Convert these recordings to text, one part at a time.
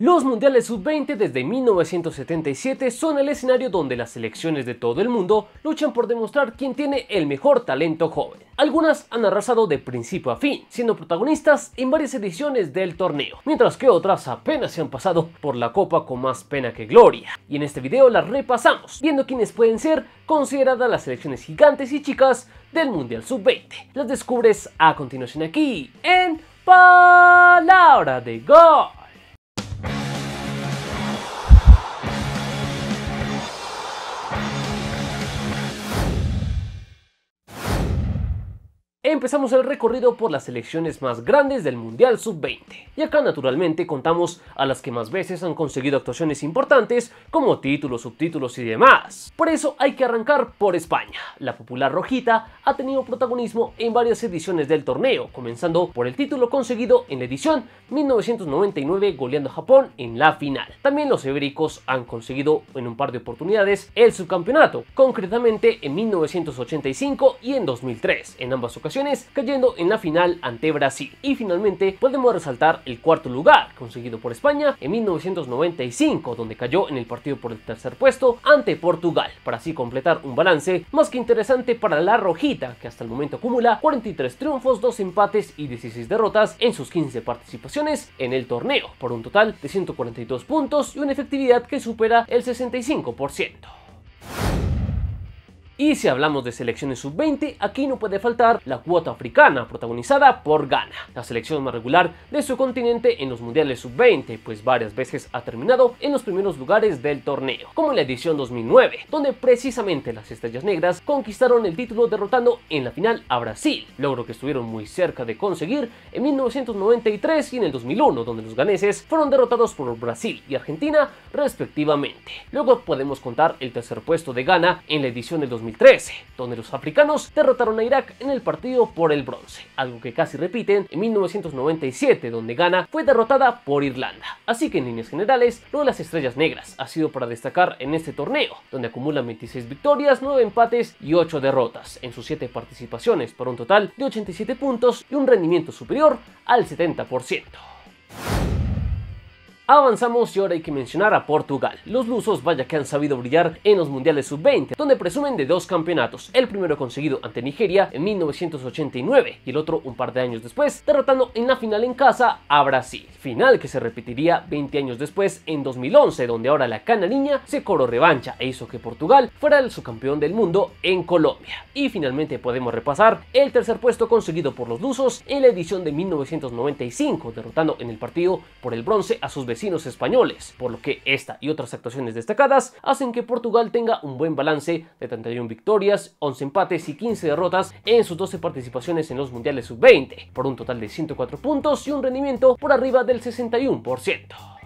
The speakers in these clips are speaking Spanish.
Los Mundiales Sub-20 desde 1977 son el escenario donde las selecciones de todo el mundo luchan por demostrar quién tiene el mejor talento joven. Algunas han arrasado de principio a fin, siendo protagonistas en varias ediciones del torneo, mientras que otras apenas se han pasado por la copa con más pena que gloria. Y en este video las repasamos, viendo quiénes pueden ser consideradas las selecciones gigantes y chicas del Mundial Sub-20. Las descubres a continuación aquí, en Palabra de go. empezamos el recorrido por las selecciones más grandes del Mundial Sub-20. Y acá naturalmente contamos a las que más veces han conseguido actuaciones importantes como títulos, subtítulos y demás. Por eso hay que arrancar por España. La popular rojita ha tenido protagonismo en varias ediciones del torneo, comenzando por el título conseguido en la edición 1999 goleando a Japón en la final. También los ibéricos han conseguido en un par de oportunidades el subcampeonato, concretamente en 1985 y en 2003. En ambas ocasiones cayendo en la final ante Brasil. Y finalmente podemos resaltar el cuarto lugar conseguido por España en 1995, donde cayó en el partido por el tercer puesto ante Portugal, para así completar un balance más que interesante para la rojita, que hasta el momento acumula 43 triunfos, 2 empates y 16 derrotas en sus 15 participaciones en el torneo, por un total de 142 puntos y una efectividad que supera el 65%. Y si hablamos de selecciones sub-20, aquí no puede faltar la cuota africana protagonizada por Ghana, la selección más regular de su continente en los mundiales sub-20, pues varias veces ha terminado en los primeros lugares del torneo, como en la edición 2009, donde precisamente las Estrellas Negras conquistaron el título derrotando en la final a Brasil, logro que estuvieron muy cerca de conseguir en 1993 y en el 2001, donde los ganeses fueron derrotados por Brasil y Argentina respectivamente. Luego podemos contar el tercer puesto de Ghana en la edición del 2009 2013, donde los africanos derrotaron a Irak en el partido por el bronce, algo que casi repiten en 1997, donde Ghana fue derrotada por Irlanda. Así que en líneas generales, lo de las estrellas negras ha sido para destacar en este torneo, donde acumulan 26 victorias, 9 empates y 8 derrotas, en sus 7 participaciones por un total de 87 puntos y un rendimiento superior al 70%. Avanzamos y ahora hay que mencionar a Portugal. Los lusos vaya que han sabido brillar en los mundiales sub-20, donde presumen de dos campeonatos, el primero conseguido ante Nigeria en 1989 y el otro un par de años después, derrotando en la final en casa a Brasil. Final que se repetiría 20 años después en 2011, donde ahora la canariña se cobró revancha e hizo que Portugal fuera el subcampeón del mundo en Colombia. Y finalmente podemos repasar el tercer puesto conseguido por los lusos en la edición de 1995, derrotando en el partido por el bronce a sus 20 vecinos españoles, por lo que esta y otras actuaciones destacadas hacen que Portugal tenga un buen balance de 31 victorias, 11 empates y 15 derrotas en sus 12 participaciones en los Mundiales Sub-20, por un total de 104 puntos y un rendimiento por arriba del 61%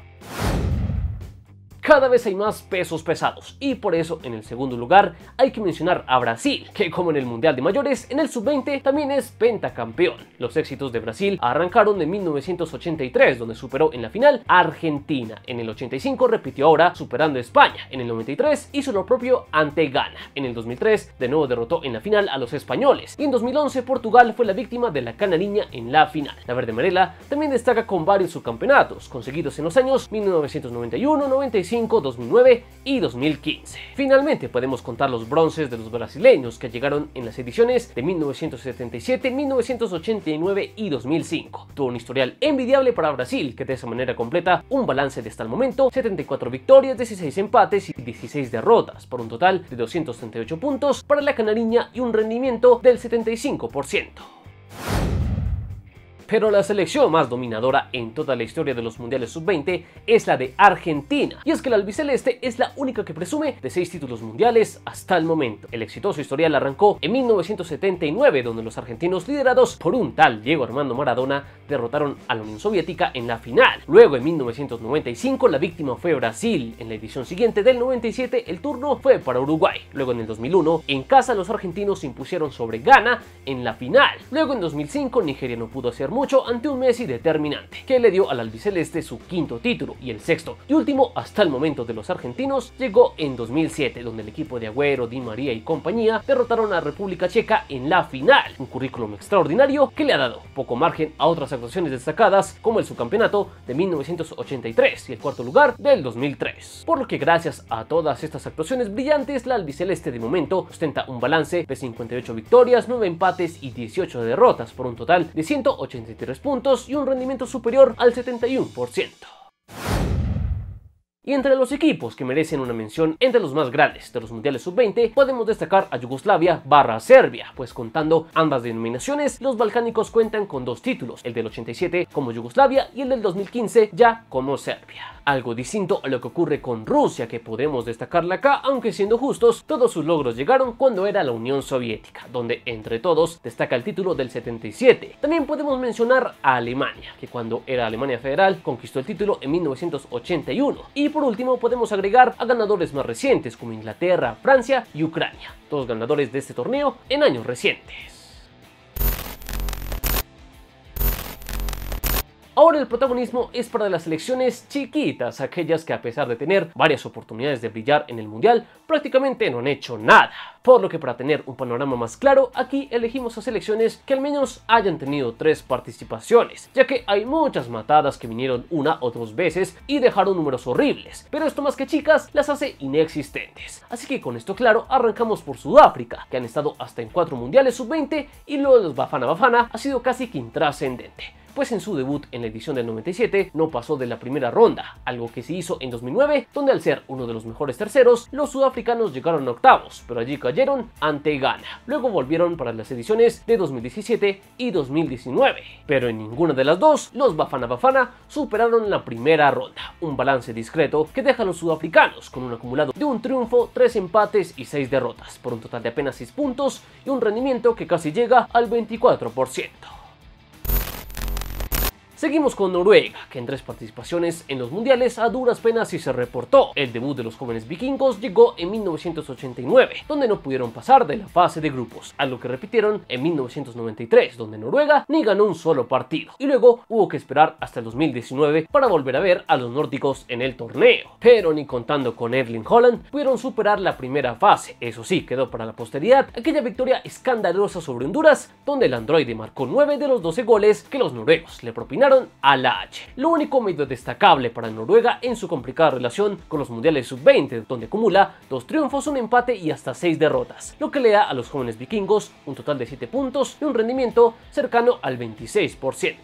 cada vez hay más pesos pesados y por eso en el segundo lugar hay que mencionar a Brasil, que como en el Mundial de Mayores, en el sub-20 también es pentacampeón. Los éxitos de Brasil arrancaron en 1983, donde superó en la final a Argentina. En el 85 repitió ahora superando a España. En el 93 hizo lo propio ante Ghana. En el 2003 de nuevo derrotó en la final a los españoles. Y en 2011 Portugal fue la víctima de la canariña en la final. La verde amarela también destaca con varios subcampeonatos, conseguidos en los años 1991, 95 2009 y 2015. Finalmente podemos contar los bronces de los brasileños que llegaron en las ediciones de 1977, 1989 y 2005. Tuvo un historial envidiable para Brasil que de esa manera completa un balance de hasta el momento 74 victorias, 16 empates y 16 derrotas por un total de 238 puntos para la canariña y un rendimiento del 75% pero la selección más dominadora en toda la historia de los mundiales sub-20 es la de Argentina. Y es que la albiceleste es la única que presume de seis títulos mundiales hasta el momento. El exitoso historial arrancó en 1979, donde los argentinos liderados por un tal Diego Armando Maradona derrotaron a la Unión Soviética en la final. Luego, en 1995, la víctima fue Brasil. En la edición siguiente del 97, el turno fue para Uruguay. Luego, en el 2001, en casa los argentinos se impusieron sobre Ghana en la final. Luego, en 2005, Nigeria no pudo hacer mucho ante un Messi determinante, que le dio al albiceleste su quinto título y el sexto y último hasta el momento de los argentinos llegó en 2007, donde el equipo de Agüero, Di María y compañía derrotaron a República Checa en la final. Un currículum extraordinario que le ha dado poco margen a otras actuaciones destacadas como el subcampeonato de 1983 y el cuarto lugar del 2003. Por lo que gracias a todas estas actuaciones brillantes, la albiceleste de momento ostenta un balance de 58 victorias, 9 empates y 18 derrotas por un total de 183 puntos y un rendimiento superior al 71%. Y entre los equipos que merecen una mención entre los más grandes de los mundiales sub-20, podemos destacar a Yugoslavia barra Serbia, pues contando ambas denominaciones, los balcánicos cuentan con dos títulos, el del 87 como Yugoslavia y el del 2015 ya como Serbia. Algo distinto a lo que ocurre con Rusia, que podemos destacarla acá, aunque siendo justos, todos sus logros llegaron cuando era la Unión Soviética, donde entre todos destaca el título del 77. También podemos mencionar a Alemania, que cuando era Alemania Federal conquistó el título en 1981. Y por último podemos agregar a ganadores más recientes como Inglaterra, Francia y Ucrania, todos ganadores de este torneo en años recientes. Por el protagonismo es para las selecciones chiquitas, aquellas que a pesar de tener varias oportunidades de brillar en el Mundial, prácticamente no han hecho nada. Por lo que para tener un panorama más claro, aquí elegimos a selecciones que al menos hayan tenido tres participaciones, ya que hay muchas matadas que vinieron una o dos veces y dejaron números horribles, pero esto más que chicas las hace inexistentes. Así que con esto claro, arrancamos por Sudáfrica, que han estado hasta en cuatro mundiales sub-20 y luego los Bafana Bafana ha sido casi que intrascendente pues en su debut en la edición del 97 no pasó de la primera ronda, algo que se hizo en 2009, donde al ser uno de los mejores terceros, los sudafricanos llegaron a octavos, pero allí cayeron ante Ghana. Luego volvieron para las ediciones de 2017 y 2019, pero en ninguna de las dos, los Bafana Bafana superaron la primera ronda, un balance discreto que deja a los sudafricanos con un acumulado de un triunfo, tres empates y seis derrotas, por un total de apenas 6 puntos y un rendimiento que casi llega al 24%. Seguimos con Noruega, que en tres participaciones en los mundiales a duras penas y se reportó. El debut de los jóvenes vikingos llegó en 1989, donde no pudieron pasar de la fase de grupos, a lo que repitieron en 1993, donde Noruega ni ganó un solo partido. Y luego hubo que esperar hasta el 2019 para volver a ver a los nórdicos en el torneo. Pero ni contando con Erling Holland, pudieron superar la primera fase. Eso sí, quedó para la posteridad aquella victoria escandalosa sobre Honduras, donde el androide marcó 9 de los 12 goles que los noruegos le propinaron a la H. Lo único medio destacable para Noruega en su complicada relación con los mundiales sub-20, donde acumula dos triunfos, un empate y hasta seis derrotas, lo que le da a los jóvenes vikingos un total de 7 puntos y un rendimiento cercano al 26%.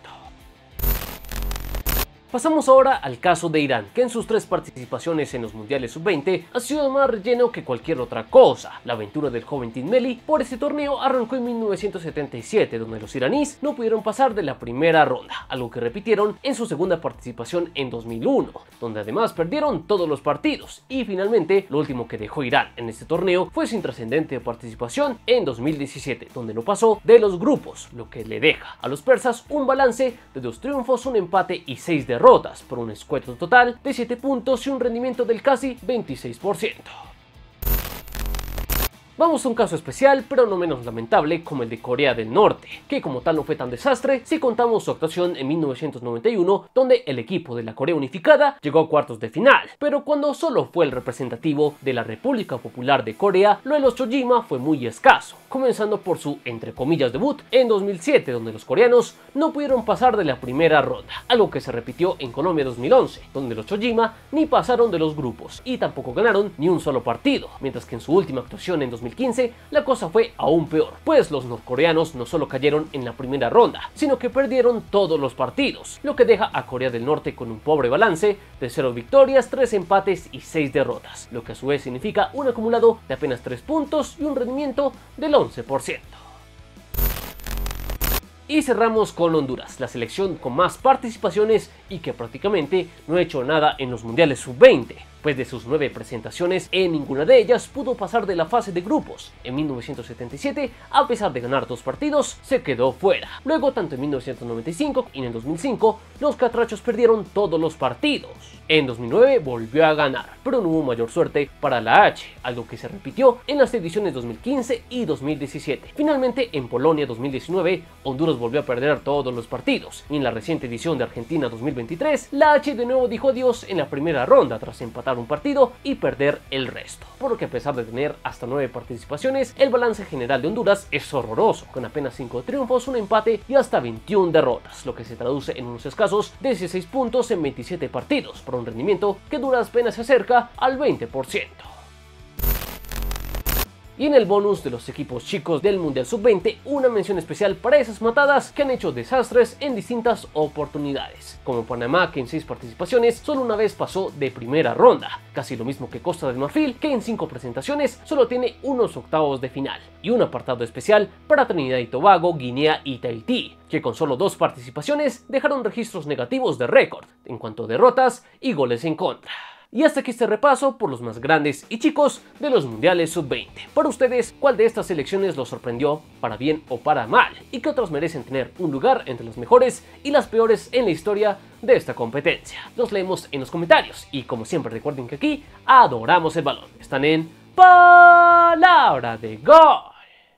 Pasamos ahora al caso de Irán, que en sus tres participaciones en los mundiales sub-20 ha sido más relleno que cualquier otra cosa. La aventura del joven Tinmeli por este torneo arrancó en 1977, donde los iraníes no pudieron pasar de la primera ronda, algo que repitieron en su segunda participación en 2001, donde además perdieron todos los partidos. Y finalmente, lo último que dejó Irán en este torneo fue su intrascendente participación en 2017, donde no pasó de los grupos, lo que le deja a los persas un balance de dos triunfos, un empate y seis derrotas rotas por un escueto total de 7 puntos y un rendimiento del casi 26%. Vamos a un caso especial, pero no menos lamentable, como el de Corea del Norte, que como tal no fue tan desastre si contamos su actuación en 1991, donde el equipo de la Corea Unificada llegó a cuartos de final, pero cuando solo fue el representativo de la República Popular de Corea, lo de los Chojima fue muy escaso, comenzando por su, entre comillas, debut en 2007, donde los coreanos no pudieron pasar de la primera ronda, algo que se repitió en Colombia 2011, donde los Chojima ni pasaron de los grupos y tampoco ganaron ni un solo partido, mientras que en su última actuación en 2014 15 la cosa fue aún peor, pues los norcoreanos no solo cayeron en la primera ronda, sino que perdieron todos los partidos, lo que deja a Corea del Norte con un pobre balance de 0 victorias, 3 empates y 6 derrotas, lo que a su vez significa un acumulado de apenas 3 puntos y un rendimiento del 11%. Y cerramos con Honduras, la selección con más participaciones y que prácticamente no ha hecho nada en los mundiales sub-20. Después de sus nueve presentaciones, en ninguna de ellas pudo pasar de la fase de grupos. En 1977, a pesar de ganar dos partidos, se quedó fuera. Luego, tanto en 1995 y en el 2005, los catrachos perdieron todos los partidos. En 2009 volvió a ganar, pero no hubo mayor suerte para la H, algo que se repitió en las ediciones 2015 y 2017. Finalmente, en Polonia 2019, Honduras volvió a perder todos los partidos, y en la reciente edición de Argentina 2023, la H de nuevo dijo adiós en la primera ronda tras empatar un partido y perder el resto. Por lo que a pesar de tener hasta nueve participaciones, el balance general de Honduras es horroroso, con apenas 5 triunfos, un empate y hasta 21 derrotas, lo que se traduce en unos escasos 16 puntos en 27 partidos, por un rendimiento que dura apenas se acerca al 20%. Y en el bonus de los equipos chicos del Mundial Sub-20, una mención especial para esas matadas que han hecho desastres en distintas oportunidades, como Panamá que en 6 participaciones solo una vez pasó de primera ronda, casi lo mismo que Costa del Marfil que en 5 presentaciones solo tiene unos octavos de final, y un apartado especial para Trinidad y Tobago, Guinea y Tahití, que con solo 2 participaciones dejaron registros negativos de récord en cuanto a derrotas y goles en contra. Y hasta aquí este repaso por los más grandes y chicos de los mundiales sub-20. Para ustedes, ¿cuál de estas selecciones los sorprendió para bien o para mal? ¿Y qué otras merecen tener un lugar entre los mejores y las peores en la historia de esta competencia? Los leemos en los comentarios y como siempre recuerden que aquí adoramos el balón. Están en Palabra de Gol.